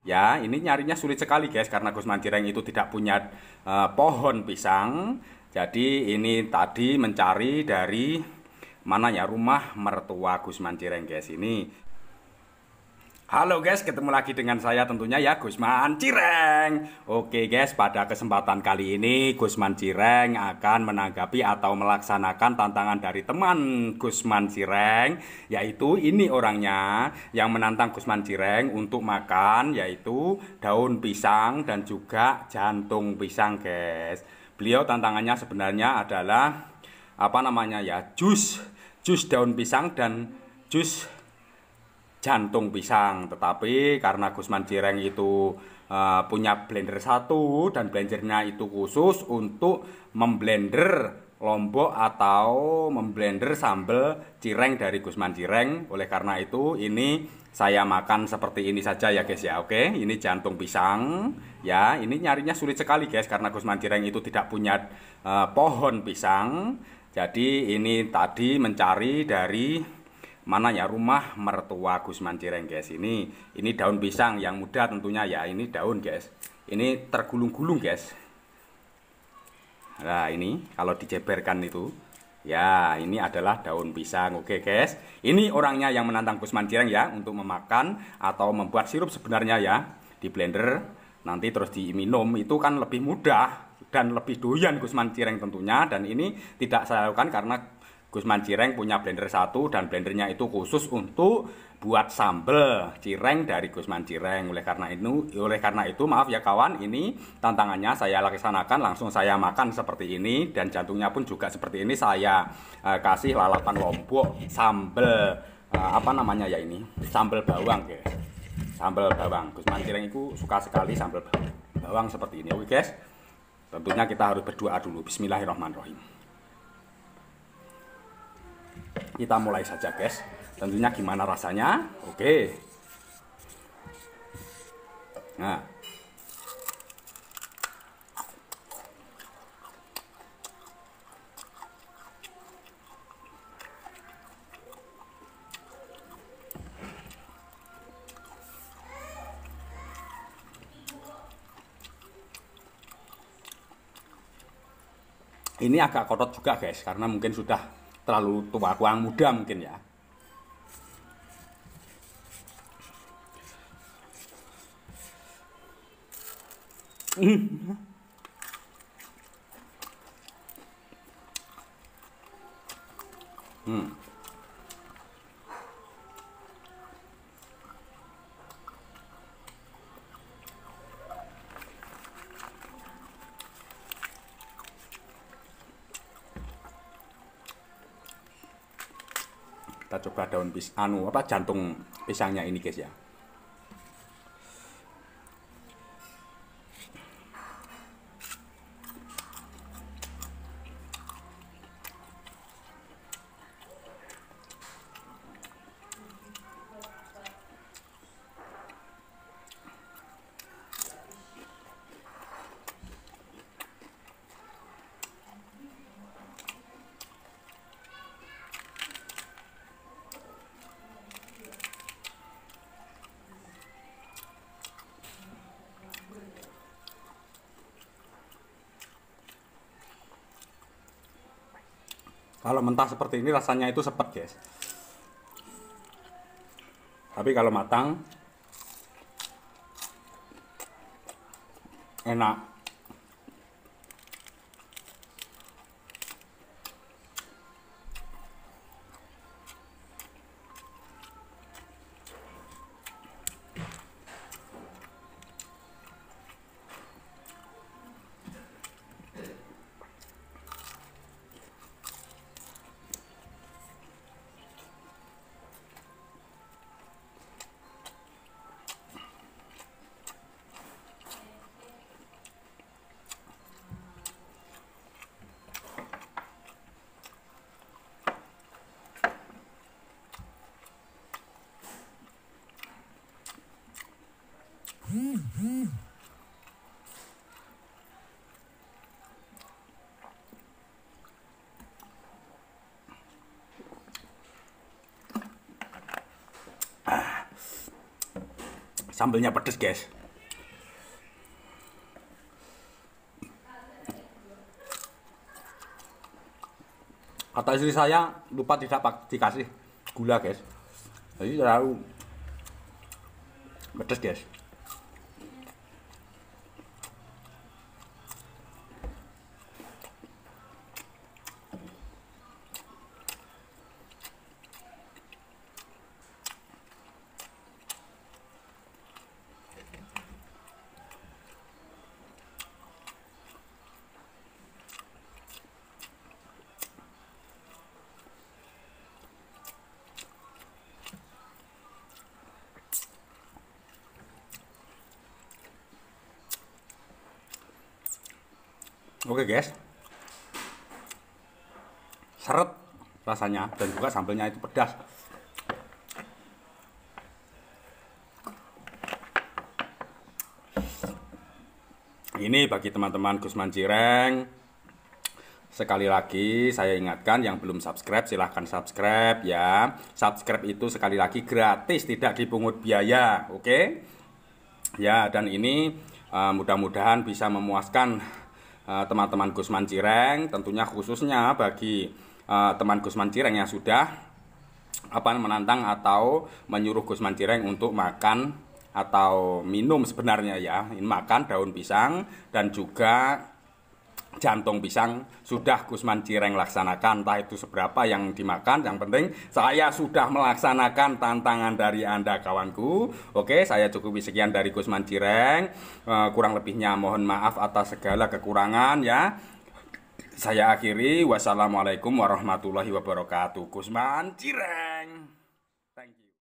Ya, ini nyarinya sulit sekali guys karena Gus Mancireng itu tidak punya uh, pohon pisang. Jadi ini tadi mencari dari mana ya rumah mertua Gus Mancireng guys ini. Halo guys, ketemu lagi dengan saya tentunya ya Gusman Cireng. Oke guys, pada kesempatan kali ini Gusman Cireng akan menanggapi atau melaksanakan tantangan dari teman Gusman Cireng, yaitu ini orangnya yang menantang Gusman Cireng untuk makan yaitu daun pisang dan juga jantung pisang, guys. Beliau tantangannya sebenarnya adalah apa namanya ya? Jus, jus daun pisang dan jus jantung pisang. Tetapi karena Gusman Cireng itu uh, punya blender satu dan blendernya itu khusus untuk memblender lombok atau memblender sambal cireng dari Gusman Cireng. Oleh karena itu ini saya makan seperti ini saja ya guys ya. Oke, ini jantung pisang ya. Ini nyarinya sulit sekali guys karena Gusman Cireng itu tidak punya uh, pohon pisang. Jadi ini tadi mencari dari mana ya rumah mertua Gusman Cireng guys ini ini daun pisang yang muda tentunya ya ini daun guys ini tergulung-gulung guys nah ini kalau diceberkan itu ya ini adalah daun pisang oke guys ini orangnya yang menantang Gusman Cireng ya untuk memakan atau membuat sirup sebenarnya ya di blender nanti terus diminum itu kan lebih mudah dan lebih doyan Gusman Cireng tentunya dan ini tidak saya lakukan karena Gusman Cireng punya blender satu dan blendernya itu khusus untuk buat sambel cireng dari Gusman Cireng. Oleh karena itu, oleh karena itu maaf ya kawan, ini tantangannya saya laksanakan langsung saya makan seperti ini dan jantungnya pun juga seperti ini saya eh, kasih lalapan lombok sambel eh, apa namanya ya ini? Sambel bawang guys. Sambel bawang. Gusman Cireng itu suka sekali sambel bawang seperti ini. Oke guys. Tentunya kita harus berdoa dulu. Bismillahirrahmanirrahim. Kita mulai saja guys. Tentunya gimana rasanya? Oke. Nah. ini agak kotor juga guys karena mungkin sudah terlalu tua kurang muda mungkin ya hmm, hmm. coba daun pisang anu apa jantung pisangnya ini guys ya Kalau mentah seperti ini rasanya itu sepet guys. Tapi kalau matang enak. Sambelnya pedes, guys. Kata istri saya lupa tidak dikasih gula, guys. Jadi terlalu pedes, guys. oke guys seret rasanya dan juga sambelnya itu pedas ini bagi teman-teman Gusman Cireng sekali lagi saya ingatkan yang belum subscribe silahkan subscribe ya subscribe itu sekali lagi gratis tidak dipungut biaya oke okay? ya dan ini uh, mudah-mudahan bisa memuaskan Eh, teman-teman Gusman Cireng tentunya khususnya bagi eh, teman Gusman Cireng yang sudah apa menantang atau menyuruh Gusman Cireng untuk makan atau minum sebenarnya ya ini makan daun pisang dan juga jantung pisang sudah Gusman Cireng laksanakan entah itu seberapa yang dimakan yang penting saya sudah melaksanakan tantangan dari Anda kawanku oke saya cukup sekian dari Gusman Cireng eh, kurang lebihnya mohon maaf atas segala kekurangan ya saya akhiri wassalamualaikum warahmatullahi wabarakatuh Gusman Cireng